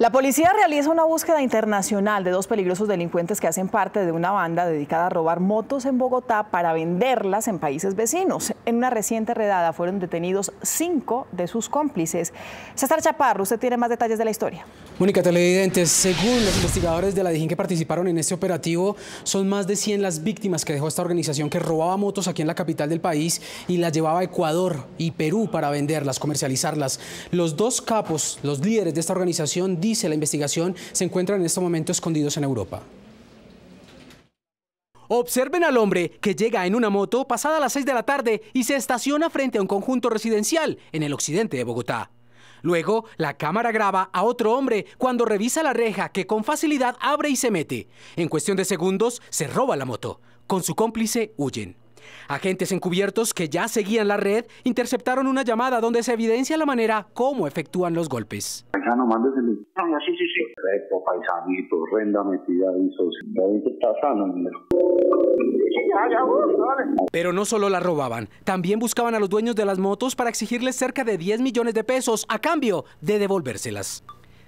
La policía realiza una búsqueda internacional de dos peligrosos delincuentes que hacen parte de una banda dedicada a robar motos en Bogotá para venderlas en países vecinos. En una reciente redada fueron detenidos cinco de sus cómplices. César Chaparro, usted tiene más detalles de la historia. Mónica Televidentes, según los investigadores de la DIJÍN que participaron en este operativo, son más de 100 las víctimas que dejó esta organización que robaba motos aquí en la capital del país y las llevaba a Ecuador y Perú para venderlas, comercializarlas. Los dos capos, los líderes de esta organización, dice la investigación, se encuentran en este momento escondidos en Europa. Observen al hombre que llega en una moto pasada las 6 de la tarde y se estaciona frente a un conjunto residencial en el occidente de Bogotá. Luego, la cámara graba a otro hombre cuando revisa la reja que con facilidad abre y se mete. En cuestión de segundos, se roba la moto. Con su cómplice huyen. Agentes encubiertos que ya seguían la red interceptaron una llamada donde se evidencia la manera cómo efectúan los golpes. Uh, Pero no solo la robaban, también buscaban a los dueños de las motos para exigirles cerca de 10 millones de pesos a cambio de devolvérselas.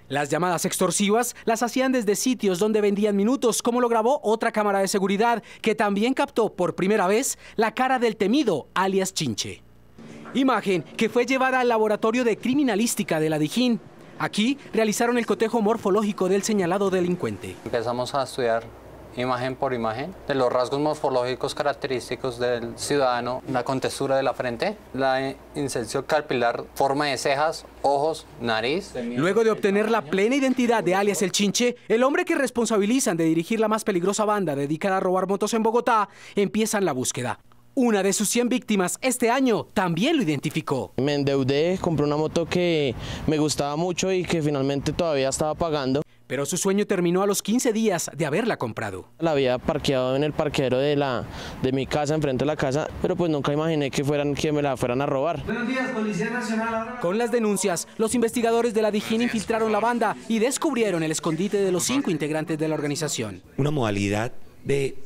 Las llamadas extorsivas las hacían desde sitios donde vendían minutos, como lo grabó otra cámara de seguridad, que también captó por primera vez la cara del temido, alias Chinche. Imagen que fue llevada al laboratorio de criminalística de la Dijín. Aquí realizaron el cotejo morfológico del señalado delincuente. Empezamos a estudiar imagen por imagen, de los rasgos morfológicos característicos del ciudadano, la contextura de la frente, la inserción capilar, forma de cejas, ojos, nariz. Luego de obtener la plena identidad de alias El Chinche, el hombre que responsabilizan de dirigir la más peligrosa banda dedicada a robar motos en Bogotá, empiezan la búsqueda. Una de sus 100 víctimas este año también lo identificó. Me endeudé, compré una moto que me gustaba mucho y que finalmente todavía estaba pagando pero su sueño terminó a los 15 días de haberla comprado. La había parqueado en el parquero de, la, de mi casa, enfrente de la casa, pero pues nunca imaginé que, fueran, que me la fueran a robar. Buenos días, Policía Nacional. Con las denuncias, los investigadores de la Dijín infiltraron la banda y descubrieron el escondite de los cinco integrantes de la organización. Una modalidad de,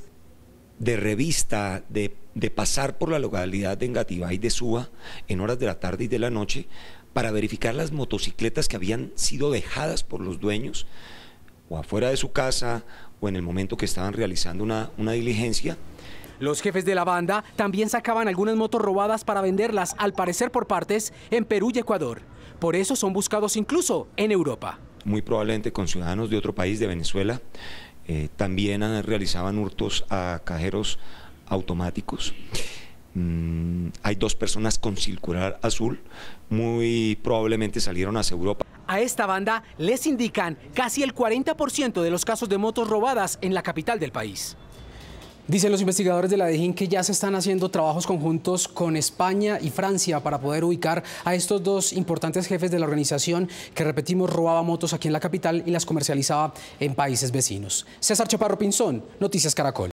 revista, de, de pasar por la localidad de Engativá y de Suba en horas de la tarde y de la noche para verificar las motocicletas que habían sido dejadas por los dueños o afuera de su casa o en el momento que estaban realizando una, diligencia. Los jefes de la banda también sacaban algunas motos robadas para venderlas, al parecer por partes, en Perú y Ecuador. Por eso son buscados incluso en Europa. Muy probablemente con ciudadanos de otro país, de Venezuela. Eh, también realizaban hurtos a cajeros automáticos. Mm, hay dos personas con circular azul, muy probablemente salieron hacia Europa. A esta banda les indican casi el 40% de los casos de motos robadas en la capital del país. Dicen los investigadores de la DEJIN que ya se están haciendo trabajos conjuntos con España y Francia para poder ubicar a estos dos importantes jefes de la organización que, repetimos, robaba motos aquí en la capital y las comercializaba en países vecinos. César Chaparro Pinzón, Noticias Caracol.